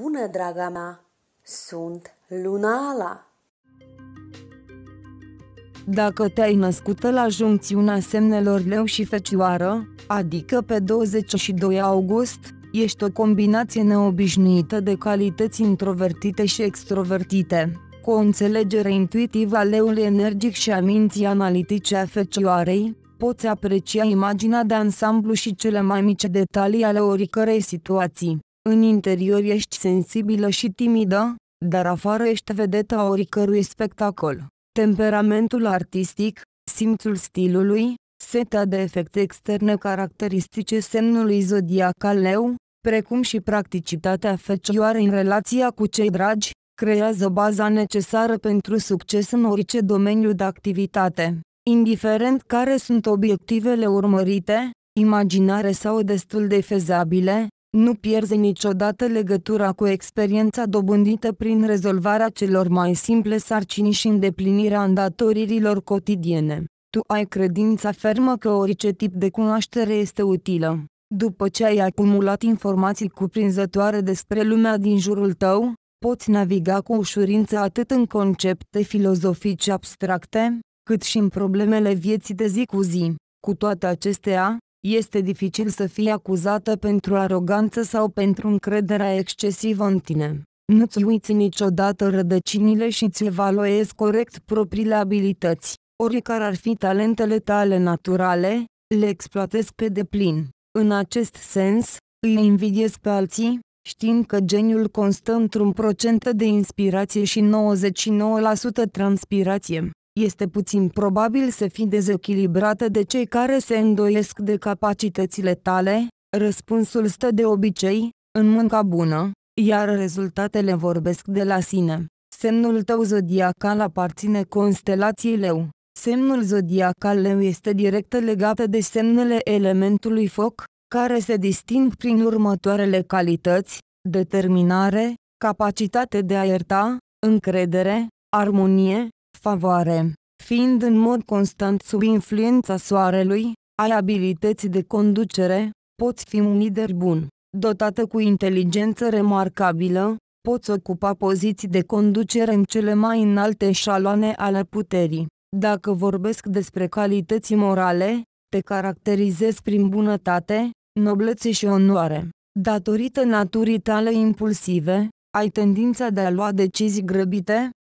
bună, draga mea! Sunt Lunala! Dacă te-ai născut la juncțiunea semnelor leu și fecioară, adică pe 22 august, ești o combinație neobișnuită de calități introvertite și extrovertite, cu o înțelegere intuitivă a leului energic și a minții analitice a fecioarei, poți aprecia imaginea de ansamblu și cele mai mici detalii ale oricărei situații. În interior ești sensibilă și timidă, dar afară ești vedeta oricărui spectacol. Temperamentul artistic, simțul stilului, seta de efecte externe caracteristice semnului zodiacal leu, precum și practicitatea fecioară în relația cu cei dragi, creează baza necesară pentru succes în orice domeniu de activitate. Indiferent care sunt obiectivele urmărite, imaginare sau destul de fezabile, nu pierze niciodată legătura cu experiența dobândită prin rezolvarea celor mai simple sarcini și îndeplinirea îndatoririlor cotidiene. Tu ai credința fermă că orice tip de cunoaștere este utilă. După ce ai acumulat informații cuprinzătoare despre lumea din jurul tău, poți naviga cu ușurință atât în concepte filozofice abstracte, cât și în problemele vieții de zi cu zi. Cu toate acestea, este dificil să fii acuzată pentru aroganță sau pentru încrederea excesivă în tine. Nu-ți uiți niciodată rădăcinile și îți evaluezi corect propriile abilități. Oricare ar fi talentele tale naturale, le exploatezi pe deplin. În acest sens, îi invidiez pe alții, știind că geniul constă într-un procent de inspirație și 99% transpirație este puțin probabil să fii dezechilibrată de cei care se îndoiesc de capacitățile tale, răspunsul stă de obicei, în mânca bună, iar rezultatele vorbesc de la sine. Semnul tău zodiacal aparține constelației leu. Semnul zodiacal leu este direct legat de semnele elementului foc, care se disting prin următoarele calități, determinare, capacitate de a ierta, încredere, armonie, favoare, fiind în mod constant sub influența soarelui, ai abilități de conducere, poți fi un lider bun, dotată cu inteligență remarcabilă, poți ocupa poziții de conducere în cele mai înalte șaloane ale puterii. Dacă vorbesc despre calități morale, te caracterizezi prin bunătate, noblețe și onoare. Datorită naturii tale impulsive, ai tendința de a lua decizii grăbite,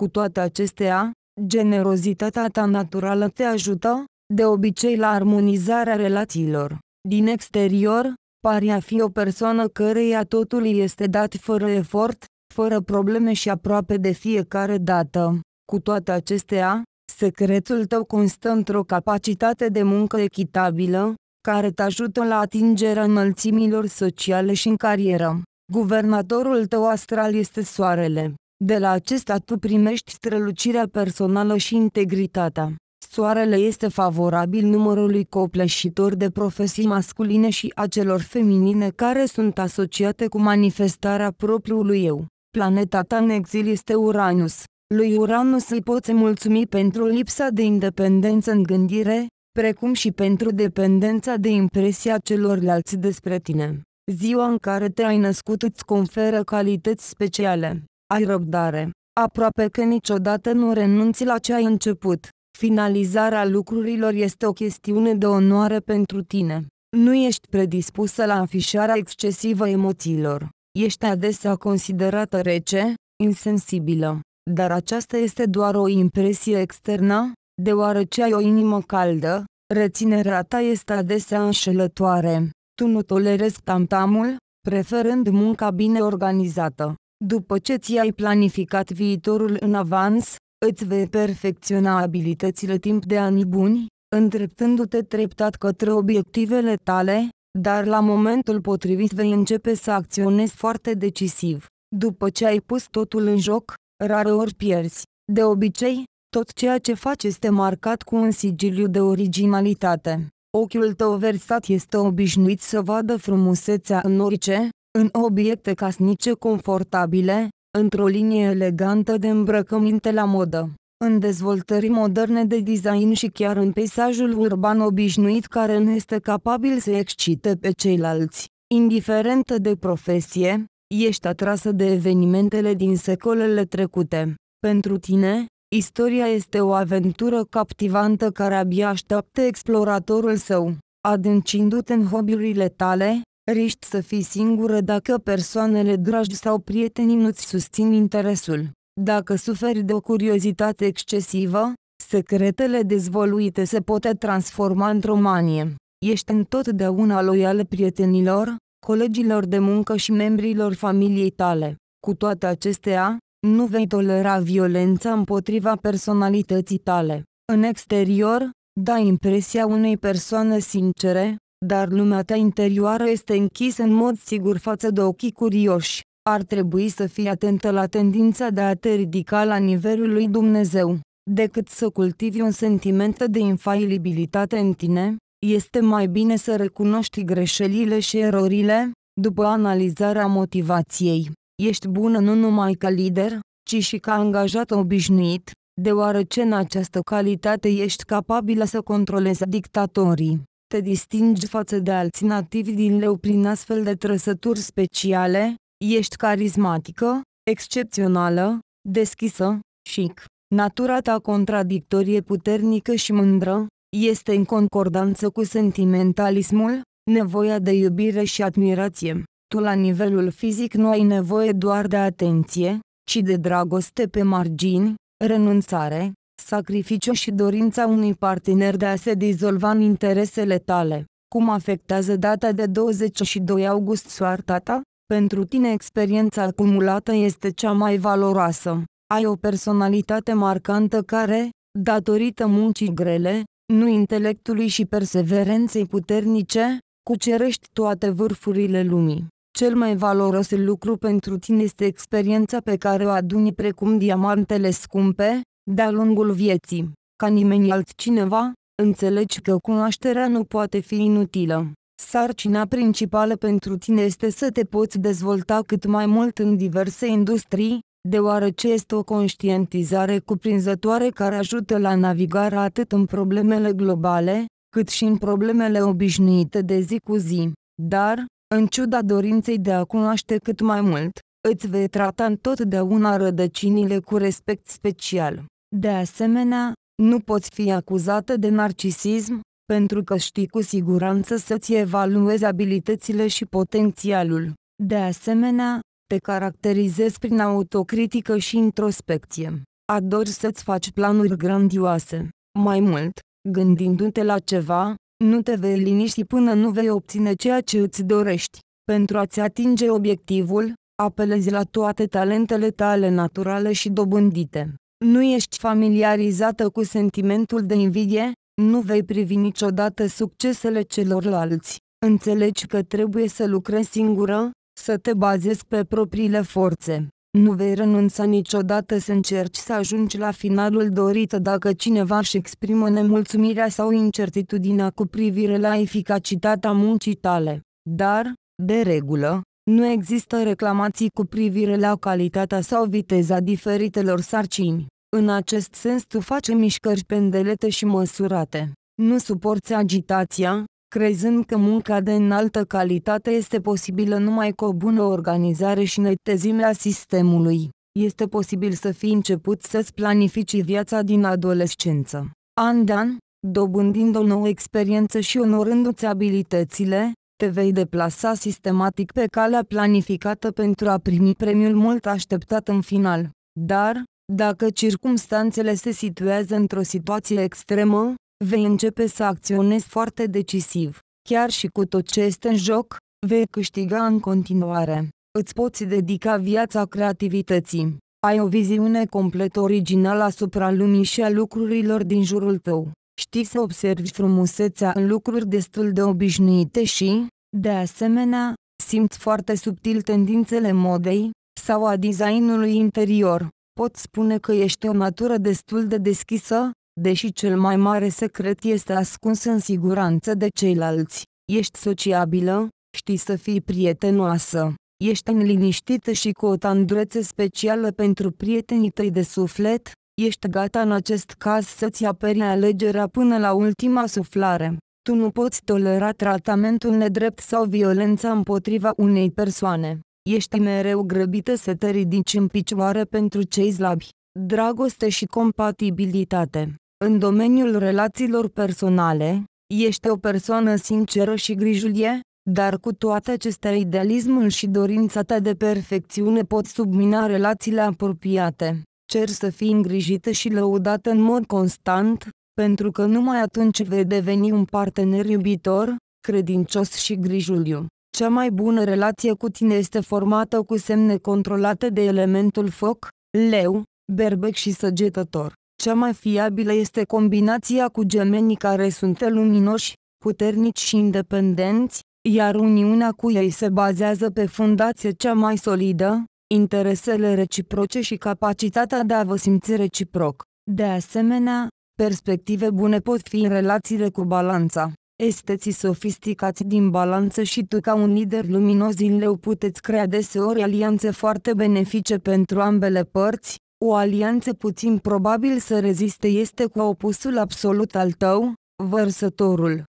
Cu toate acestea, generozitatea ta naturală te ajută, de obicei la armonizarea relațiilor. Din exterior, pari a fi o persoană căreia totul este dat fără efort, fără probleme și aproape de fiecare dată. Cu toate acestea, secretul tău constă într-o capacitate de muncă echitabilă, care te ajută la atingerea înălțimilor sociale și în carieră. Guvernatorul tău astral este soarele. De la acesta tu primești strălucirea personală și integritatea. Soarele este favorabil numărului copleșitor de profesii masculine și a celor feminine care sunt asociate cu manifestarea propriului eu. Planeta ta în exil este Uranus. Lui Uranus îi poți mulțumi pentru lipsa de independență în gândire, precum și pentru dependența de impresia celorlalți despre tine. Ziua în care te-ai născut îți conferă calități speciale ai răbdare. Aproape că niciodată nu renunți la ce ai început. Finalizarea lucrurilor este o chestiune de onoare pentru tine. Nu ești predispusă la afișarea excesivă emoțiilor. Ești adesea considerată rece, insensibilă. Dar aceasta este doar o impresie externă, deoarece ai o inimă caldă, reținerea ta este adesea înșelătoare. Tu nu tolerezi tamtamul, preferând munca bine organizată. După ce ți-ai planificat viitorul în avans, îți vei perfecționa abilitățile timp de ani buni, îndreptându-te treptat către obiectivele tale, dar la momentul potrivit vei începe să acționezi foarte decisiv. După ce ai pus totul în joc, rare ori pierzi. De obicei, tot ceea ce faci este marcat cu un sigiliu de originalitate. Ochiul tău versat este obișnuit să vadă frumusețea în orice, în obiecte casnice confortabile, într-o linie elegantă de îmbrăcăminte la modă, în dezvoltări moderne de design și chiar în peisajul urban obișnuit care nu este capabil să excite pe ceilalți, indiferent de profesie, ești atrasă de evenimentele din secolele trecute. Pentru tine, istoria este o aventură captivantă care abia așteaptă exploratorul său. Adâncindu-te în hobby-urile tale, Riști să fii singură dacă persoanele dragi sau prietenii nu-ți susțin interesul. Dacă suferi de o curiozitate excesivă, secretele dezvoluite se pot transforma într-o manie. Ești întotdeauna loială prietenilor, colegilor de muncă și membrilor familiei tale. Cu toate acestea, nu vei tolera violența împotriva personalității tale. În exterior, dai impresia unei persoane sincere, dar lumea ta interioară este închisă în mod sigur față de ochii curioși. Ar trebui să fii atentă la tendința de a te ridica la nivelul lui Dumnezeu. Decât să cultivi un sentiment de infailibilitate în tine, este mai bine să recunoști greșelile și erorile, după analizarea motivației. Ești bună nu numai ca lider, ci și ca angajat obișnuit, deoarece în această calitate ești capabilă să controlezi dictatorii. Te distingi față de alții nativi din leu prin astfel de trăsături speciale, ești carismatică, excepțională, deschisă, chic. Natura ta contradictorie puternică și mândră, este în concordanță cu sentimentalismul, nevoia de iubire și admirație. Tu la nivelul fizic nu ai nevoie doar de atenție, ci de dragoste pe margini, renunțare, sacrificiu și dorința unui partener de a se dizolva în interesele tale. Cum afectează data de 22 august soarta ta? Pentru tine experiența acumulată este cea mai valoroasă. Ai o personalitate marcantă care, datorită muncii grele, nu intelectului și perseverenței puternice, cucerești toate vârfurile lumii. Cel mai valoros lucru pentru tine este experiența pe care o aduni precum diamantele scumpe, de-a lungul vieții, ca nimeni altcineva, înțelegi că cunoașterea nu poate fi inutilă. Sarcina principală pentru tine este să te poți dezvolta cât mai mult în diverse industrii, deoarece este o conștientizare cuprinzătoare care ajută la navigarea atât în problemele globale, cât și în problemele obișnuite de zi cu zi. Dar, în ciuda dorinței de a cunoaște cât mai mult, îți vei trata întotdeauna rădăcinile cu respect special. De asemenea, nu poți fi acuzată de narcisism, pentru că știi cu siguranță să-ți evaluezi abilitățile și potențialul. De asemenea, te caracterizezi prin autocritică și introspecție. Adori să-ți faci planuri grandioase. Mai mult, gândindu-te la ceva, nu te vei liniști până nu vei obține ceea ce îți dorești. Pentru a-ți atinge obiectivul, apelezi la toate talentele tale naturale și dobândite nu ești familiarizată cu sentimentul de invidie, nu vei privi niciodată succesele celorlalți. Înțelegi că trebuie să lucrezi singură, să te bazezi pe propriile forțe. Nu vei renunța niciodată să încerci să ajungi la finalul dorit dacă cineva își exprimă nemulțumirea sau incertitudinea cu privire la eficacitatea muncii tale. Dar, de regulă, nu există reclamații cu privire la calitatea sau viteza diferitelor sarcini. În acest sens tu faci mișcări pendelete și măsurate. Nu suporți agitația, crezând că munca de înaltă calitate este posibilă numai cu o bună organizare și netezimea sistemului. Este posibil să fii început să-ți planifici viața din adolescență. An de an, dobândind o nouă experiență și onorându-ți abilitățile, te vei deplasa sistematic pe calea planificată pentru a primi premiul mult așteptat în final. Dar, dacă circumstanțele se situează într-o situație extremă, vei începe să acționezi foarte decisiv. Chiar și cu tot ce este în joc, vei câștiga în continuare. Îți poți dedica viața creativității. Ai o viziune complet originală asupra lumii și a lucrurilor din jurul tău. Știi să observi frumusețea în lucruri destul de obișnuite și, de asemenea, simți foarte subtil tendințele modei sau a designului interior. Pot spune că ești o natură destul de deschisă, deși cel mai mare secret este ascuns în siguranță de ceilalți. Ești sociabilă, știi să fii prietenoasă, ești înliniștită și cu o tandrețe specială pentru prietenii tăi de suflet, Ești gata în acest caz să-ți aperi alegerea până la ultima suflare. Tu nu poți tolera tratamentul nedrept sau violența împotriva unei persoane. Ești mereu grăbită să te ridici în picioare pentru cei slabi. Dragoste și compatibilitate. În domeniul relațiilor personale, ești o persoană sinceră și grijulie, dar cu toate acestea idealismul și dorința ta de perfecțiune pot submina relațiile apropiate cer să fii îngrijită și lăudată în mod constant, pentru că numai atunci vei deveni un partener iubitor, credincios și grijuliu. Cea mai bună relație cu tine este formată cu semne controlate de elementul foc, leu, berbec și săgetător. Cea mai fiabilă este combinația cu gemenii care sunt luminoși, puternici și independenți, iar uniunea cu ei se bazează pe fundație cea mai solidă, interesele reciproce și capacitatea de a vă simți reciproc. De asemenea, perspective bune pot fi în relațiile cu balanța. Esteții sofisticați din balanță și tu ca un lider luminos din leu puteți crea deseori alianțe foarte benefice pentru ambele părți, o alianță puțin probabil să reziste este cu opusul absolut al tău, vărsătorul.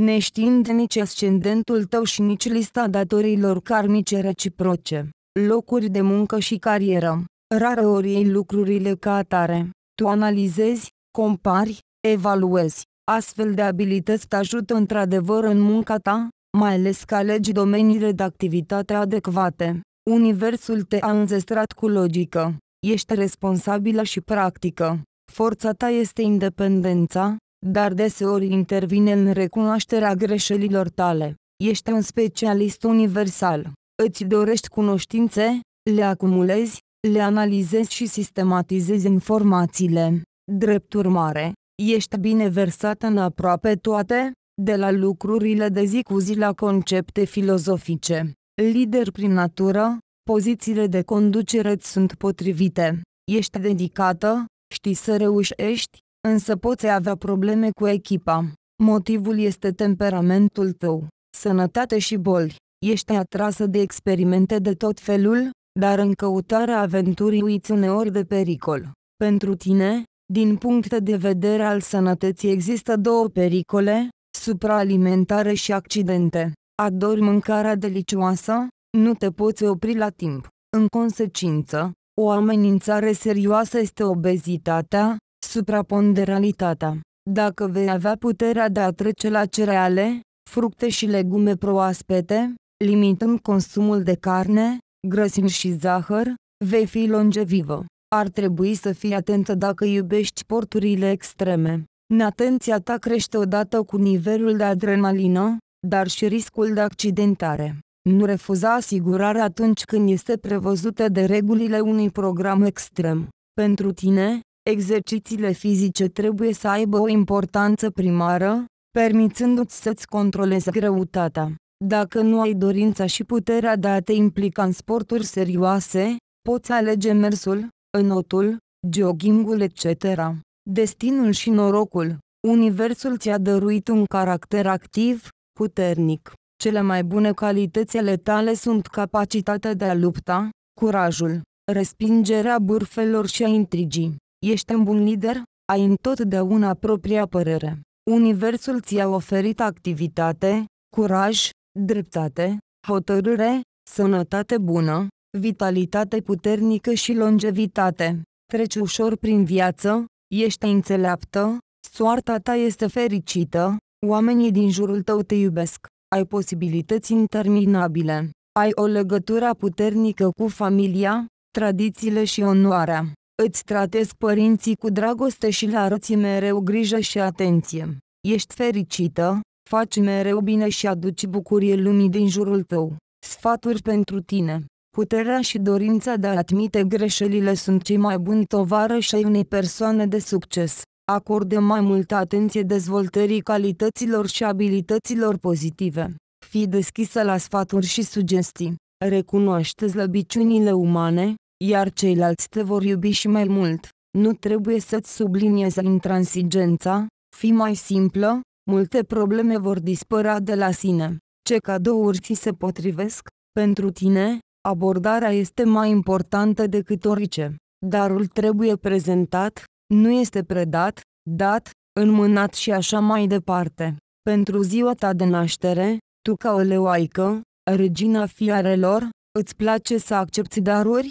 neștiind nici ascendentul tău și nici lista datorilor karmice reciproce, locuri de muncă și carieră. Rară ori iei lucrurile ca atare. Tu analizezi, compari, evaluezi. Astfel de abilități te ajută într-adevăr în munca ta, mai ales că alegi domeniile de activitate adecvate. Universul te-a înzestrat cu logică. Ești responsabilă și practică. Forța ta este independența, dar deseori intervine în recunoașterea greșelilor tale. Ești un specialist universal. Îți dorești cunoștințe, le acumulezi, le analizezi și sistematizezi informațiile. Drept urmare, ești bine versat în aproape toate, de la lucrurile de zi cu zi la concepte filozofice. Lider prin natură, pozițiile de conducere îți sunt potrivite. Ești dedicată, știi să reușești, însă poți avea probleme cu echipa. Motivul este temperamentul tău, sănătate și boli. Ești atrasă de experimente de tot felul, dar în căutarea aventurii uiți uneori de pericol. Pentru tine, din punct de vedere al sănătății există două pericole, supraalimentare și accidente. Adori mâncarea delicioasă, nu te poți opri la timp. În consecință, o amenințare serioasă este obezitatea, Supraponderalitatea. Dacă vei avea puterea de a trece la cereale, fructe și legume proaspete, limitând consumul de carne, grăsimi și zahăr, vei fi longevivă. Ar trebui să fii atentă dacă iubești porturile extreme. Neatenția ta crește odată cu nivelul de adrenalină, dar și riscul de accidentare. Nu refuza asigurarea atunci când este prevăzută de regulile unui program extrem. Pentru tine, Exercițiile fizice trebuie să aibă o importanță primară, permițându-ți să-ți controlezi greutatea. Dacă nu ai dorința și puterea de a te implica în sporturi serioase, poți alege mersul, înotul, joggingul etc. Destinul și norocul Universul ți-a dăruit un caracter activ, puternic. Cele mai bune calități ale tale sunt capacitatea de a lupta, curajul, respingerea bârfelor și a intrigii. Ești un bun lider, ai întotdeauna propria părere. Universul ți-a oferit activitate, curaj, dreptate, hotărâre, sănătate bună, vitalitate puternică și longevitate. Treci ușor prin viață, ești înțeleaptă, soarta ta este fericită, oamenii din jurul tău te iubesc, ai posibilități interminabile, ai o legătură puternică cu familia, tradițiile și onoarea. Îți tratezi părinții cu dragoste și le arăți mereu grijă și atenție. Ești fericită, faci mereu bine și aduci bucurie lumii din jurul tău. Sfaturi pentru tine Puterea și dorința de a admite greșelile sunt cei mai buni tovarăși ai unei persoane de succes. Acordă mai multă atenție dezvoltării calităților și abilităților pozitive. Fii deschisă la sfaturi și sugestii. Recunoaște slăbiciunile umane, iar ceilalți te vor iubi și mai mult. Nu trebuie să-ți subliniezi intransigența, fi mai simplă, multe probleme vor dispărea de la sine. Ce cadouri ți se potrivesc? Pentru tine, abordarea este mai importantă decât orice. Darul trebuie prezentat, nu este predat, dat, înmânat și așa mai departe. Pentru ziua ta de naștere, tu ca o leoaică, regina fiarelor, îți place să accepti daruri?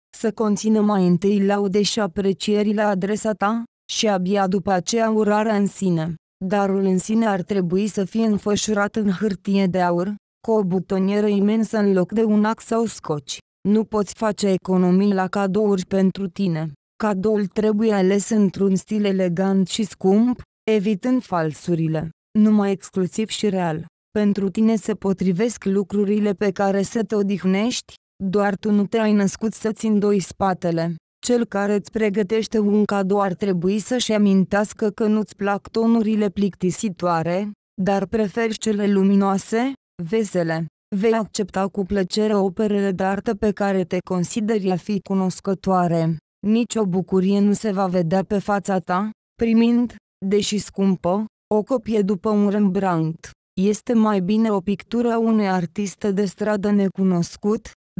să conțină mai întâi laude și aprecieri la adresa ta, și abia după aceea urarea în sine. Darul în sine ar trebui să fie înfășurat în hârtie de aur, cu o butonieră imensă în loc de un ax sau scoci. Nu poți face economii la cadouri pentru tine. Cadoul trebuie ales într-un stil elegant și scump, evitând falsurile, numai exclusiv și real. Pentru tine se potrivesc lucrurile pe care să te odihnești, doar tu nu te-ai născut să-ți îndoi spatele. Cel care îți pregătește un cadou ar trebui să-și amintească că nu-ți plac tonurile plictisitoare, dar preferi cele luminoase, vesele. Vei accepta cu plăcere operele de artă pe care te consideri a fi cunoscătoare. Nici o bucurie nu se va vedea pe fața ta, primind, deși scumpă, o copie după un Rembrandt. Este mai bine o pictură a unui artist de stradă necunoscut,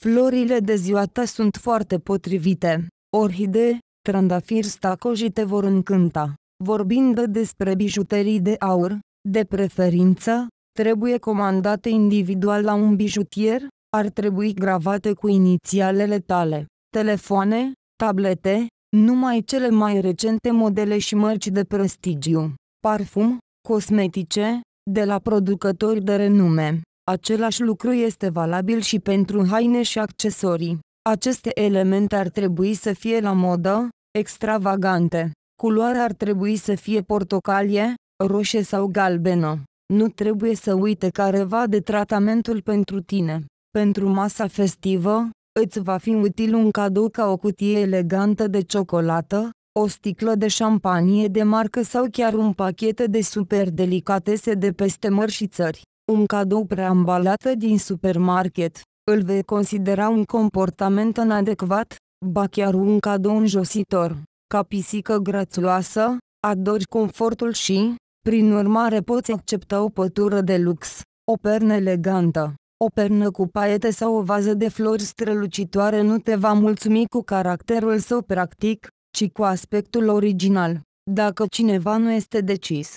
Florile de ziua ta sunt foarte potrivite. Orhidee, trandafiri stacoji te vor încânta. Vorbind despre bijuterii de aur, de preferință, trebuie comandate individual la un bijutier, ar trebui gravate cu inițialele tale. Telefoane, tablete, numai cele mai recente modele și mărci de prestigiu. Parfum, cosmetice, de la producători de renume. Același lucru este valabil și pentru haine și accesorii. Aceste elemente ar trebui să fie la modă, extravagante. Culoarea ar trebui să fie portocalie, roșie sau galbenă. Nu trebuie să uite careva de tratamentul pentru tine. Pentru masa festivă, îți va fi util un cadou ca o cutie elegantă de ciocolată, o sticlă de șampanie de marcă sau chiar un pachet de super delicatese de peste mărșițări. și un cadou preambalată din supermarket, îl vei considera un comportament inadecvat, ba chiar un cadou înjositor. Ca pisică grațioasă, adori confortul și, prin urmare poți accepta o pătură de lux, o pernă elegantă, o pernă cu paiete sau o vază de flori strălucitoare nu te va mulțumi cu caracterul său practic, ci cu aspectul original. Dacă cineva nu este decis